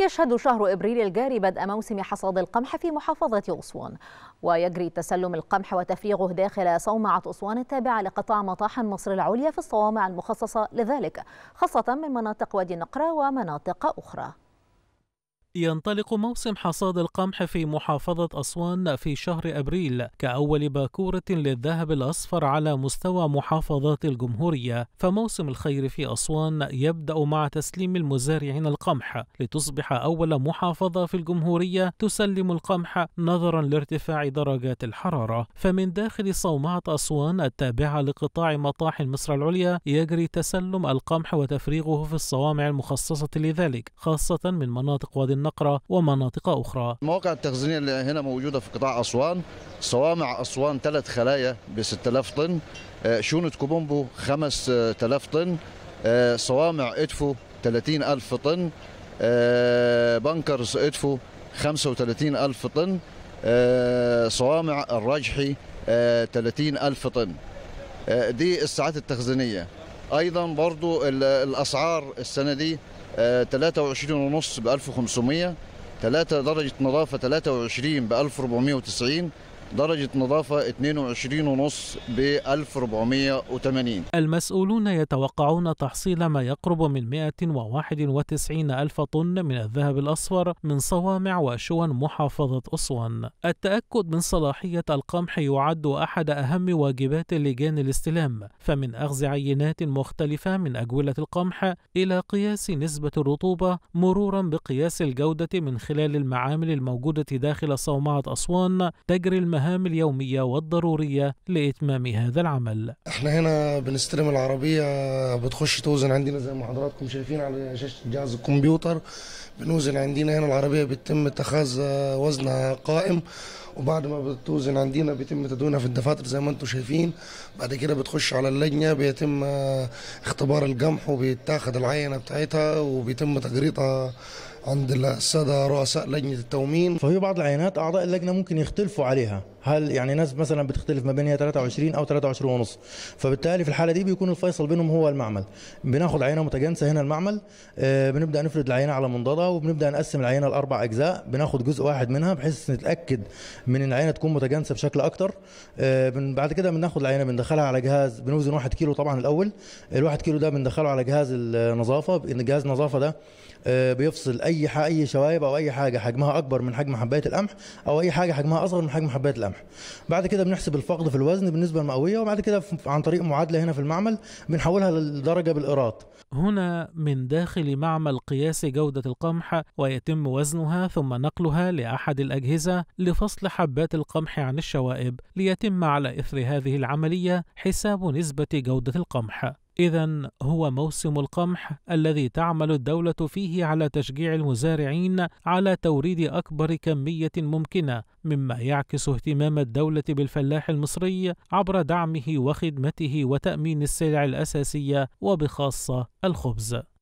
يشهد شهر ابريل الجاري بدء موسم حصاد القمح في محافظه اسوان ويجري تسلم القمح وتفريغه داخل صومعه اسوان التابعه لقطاع مطاحن مصر العليا في الصوامع المخصصه لذلك خاصه من مناطق وادي نقره ومناطق اخرى ينطلق موسم حصاد القمح في محافظة أسوان في شهر أبريل كأول باكورة للذهب الأصفر على مستوى محافظات الجمهورية فموسم الخير في أسوان يبدأ مع تسليم المزارعين القمح لتصبح أول محافظة في الجمهورية تسلم القمح نظرا لارتفاع درجات الحرارة فمن داخل صومعة أسوان التابعة لقطاع مطاحن مصر العليا يجري تسلم القمح وتفريغه في الصوامع المخصصة لذلك خاصة من مناطق وادي النقرة ومناطق أخرى المواقع التخزينية اللي هنا موجودة في قطاع أسوان صوامع أسوان ثلاث خلايا ب 6000 طن آه، شونة كوبومبو 5000 آه، طن آه، صوامع إدفو 30000 طن بنكرز إدفو 35000 طن صوامع الرجحي 30000 طن دي الساعات التخزينيه ايضا برضو الاسعار السنه دي 23 آه، ونص ب 1500 3 درجة نظافة 23 ب 1490 درجة نظافة 22.5 ب 1480 المسؤولون يتوقعون تحصيل ما يقرب من 191 ألف طن من الذهب الأصفر من صوامع وشون محافظة أسوان التأكد من صلاحية القمح يعد أحد أهم واجبات لجان الاستلام فمن أخذ عينات مختلفة من أجولة القمح إلى قياس نسبة الرطوبة مرورا بقياس الجودة من خلال المعامل الموجودة داخل صومعة أسوان تجري المهام المهام اليومية والضرورية لإتمام هذا العمل احنا هنا بنستلم العربية بتخش توزن عندنا زي ما حضراتكم شايفين على شاشة جهاز الكمبيوتر بنوزن عندنا هنا العربية بتتم اتخاذ وزنها قائم وبعد ما بتوزن عندنا بيتم تدوينها في الدفاتر زي ما انتم شايفين بعد كده بتخش على اللجنة بيتم اختبار الجمح وبيتاخد العينة بتاعتها وبيتم تجريطها عند السادة رؤساء لجنة التومين ففي بعض العينات أعضاء اللجنة ممكن يختلفوا عليها هل يعني ناس مثلا بتختلف ما بين هي 23 او 23 ونص فبالتالي في الحاله دي بيكون الفيصل بينهم هو المعمل بناخد عينه متجانسه هنا المعمل آه بنبدا نفرد العينه على منضده وبنبدا نقسم العينه لاربع اجزاء بناخد جزء واحد منها بحيث نتاكد من ان العينه تكون متجانسه بشكل اكتر آه بعد كده بناخد العينه بندخلها على جهاز بنوزن 1 كيلو طبعا الاول ال1 كيلو ده بندخله على جهاز النظافه جهاز النظافه ده آه بيفصل اي اي شوايب او اي حاجه حجمها اكبر من حجم حبايه القمح او اي حاجه حجمها اصغر من حجم حبايه القمح القمح بعد كده بنحسب الفقد في الوزن بالنسبه المئويه وبعد كده عن طريق معادله هنا في المعمل بنحولها للدرجه بالايراد هنا من داخل معمل قياس جوده القمح ويتم وزنها ثم نقلها لاحد الاجهزه لفصل حبات القمح عن الشوائب ليتم على اثر هذه العمليه حساب نسبه جوده القمح إذا هو موسم القمح الذي تعمل الدولة فيه على تشجيع المزارعين على توريد أكبر كمية ممكنة، مما يعكس اهتمام الدولة بالفلاح المصري عبر دعمه وخدمته وتأمين السلع الأساسية وبخاصة الخبز.